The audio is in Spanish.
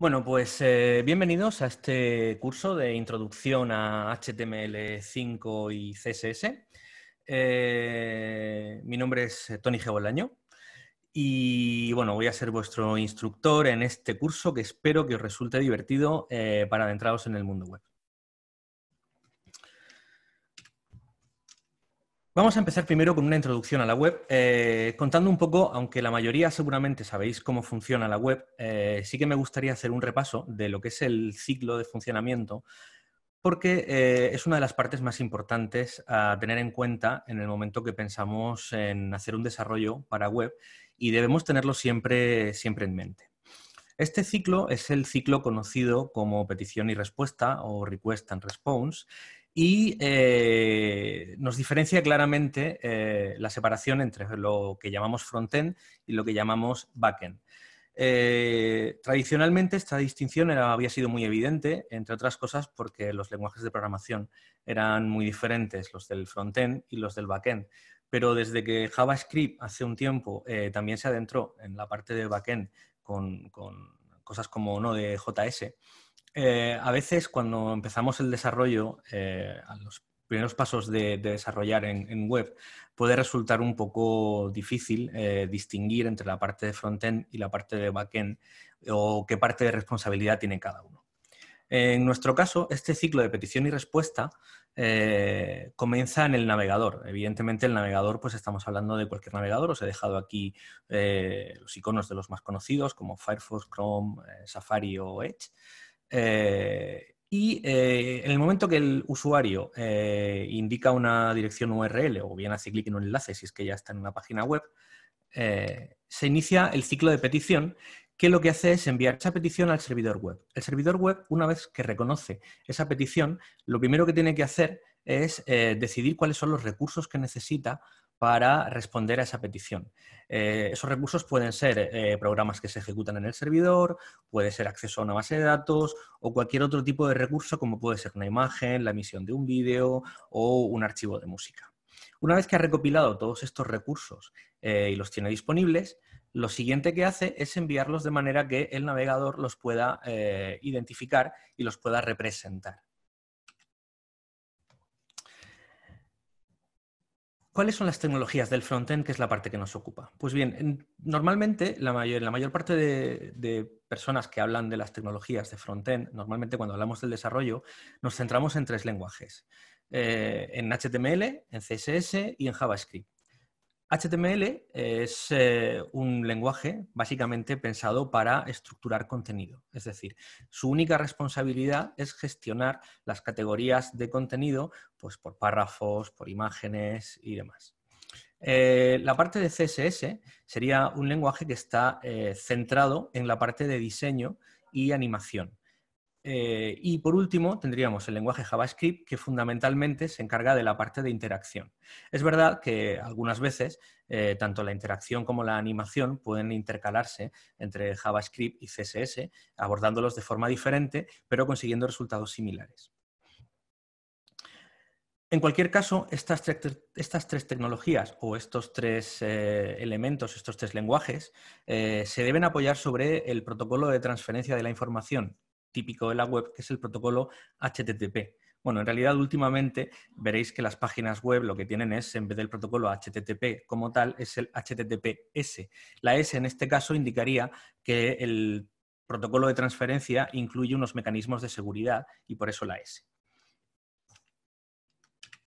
Bueno, pues eh, bienvenidos a este curso de introducción a HTML5 y CSS. Eh, mi nombre es eh, Tony Gebolaño y bueno, voy a ser vuestro instructor en este curso que espero que os resulte divertido para adentraros en el mundo web. Vamos a empezar primero con una introducción a la web, eh, contando un poco, aunque la mayoría seguramente sabéis cómo funciona la web, eh, sí que me gustaría hacer un repaso de lo que es el ciclo de funcionamiento, porque eh, es una de las partes más importantes a tener en cuenta en el momento que pensamos en hacer un desarrollo para web y debemos tenerlo siempre, siempre en mente. Este ciclo es el ciclo conocido como petición y respuesta o request and response y eh, nos diferencia claramente eh, la separación entre lo que llamamos frontend y lo que llamamos backend. end eh, tradicionalmente esta distinción había sido muy evidente, entre otras cosas porque los lenguajes de programación eran muy diferentes, los del frontend y los del back-end. Pero desde que JavaScript hace un tiempo también se adentró en la parte de backend end con cosas como Node.js, eh, a veces cuando empezamos el desarrollo, eh, a los primeros pasos de, desarrollar en, web, puede resultar un poco difícil eh, distinguir entre la parte de frontend y la parte de back-end o qué parte de responsabilidad tiene cada uno. En nuestro caso, este ciclo de petición y respuesta comienza en el navegador. Evidentemente, el navegador, pues estamos hablando de cualquier navegador. Os he dejado aquí los iconos de los más conocidos, como Firefox, Chrome, Safari o Edge. Eh, y eh, en el momento que el usuario eh, indica una dirección URL o bien hace clic en un enlace si es que ya está en una página web, se inicia el ciclo de petición que lo que hace es enviar esa petición al servidor web. El servidor web, una vez que reconoce esa petición, lo primero que tiene que hacer es decidir cuáles son los recursos que necesita para responder a esa petición. Eh, esos recursos pueden ser eh, programas que se ejecutan en el servidor, puede ser acceso a una base de datos o cualquier otro tipo de recurso como puede ser una imagen, la emisión de un vídeo o un archivo de música. Una vez que ha recopilado todos estos recursos eh, y los tiene disponibles, lo siguiente que hace es enviarlos de manera que el navegador los pueda identificar y los pueda representar. ¿Cuáles son las tecnologías del frontend, que es la parte que nos ocupa? Pues bien, normalmente la mayor, parte de, personas que hablan de las tecnologías de frontend, normalmente cuando hablamos del desarrollo, nos centramos en tres lenguajes, eh, en HTML, en CSS y en JavaScript. HTML es eh, un lenguaje básicamente pensado para estructurar contenido, es decir, su única responsabilidad es gestionar las categorías de contenido pues, por párrafos, por imágenes y demás. Eh, la parte de CSS sería un lenguaje que está eh, centrado en la parte de diseño y animación. Eh, y por último, tendríamos el lenguaje JavaScript, que fundamentalmente se encarga de la parte de interacción. Es verdad que algunas veces eh, tanto la interacción como la animación pueden intercalarse entre JavaScript y CSS, abordándolos de forma diferente, pero consiguiendo resultados similares. En cualquier caso, estas tres, tecnologías o estos tres eh, elementos, estos tres lenguajes, se deben apoyar sobre el protocolo de transferencia de la información típico de la web, que es el protocolo HTTP. Bueno, en realidad últimamente veréis que las páginas web lo que tienen es, en vez del protocolo HTTP como tal, es el HTTPS. La S en este caso indicaría que el protocolo de transferencia incluye unos mecanismos de seguridad y por eso la S.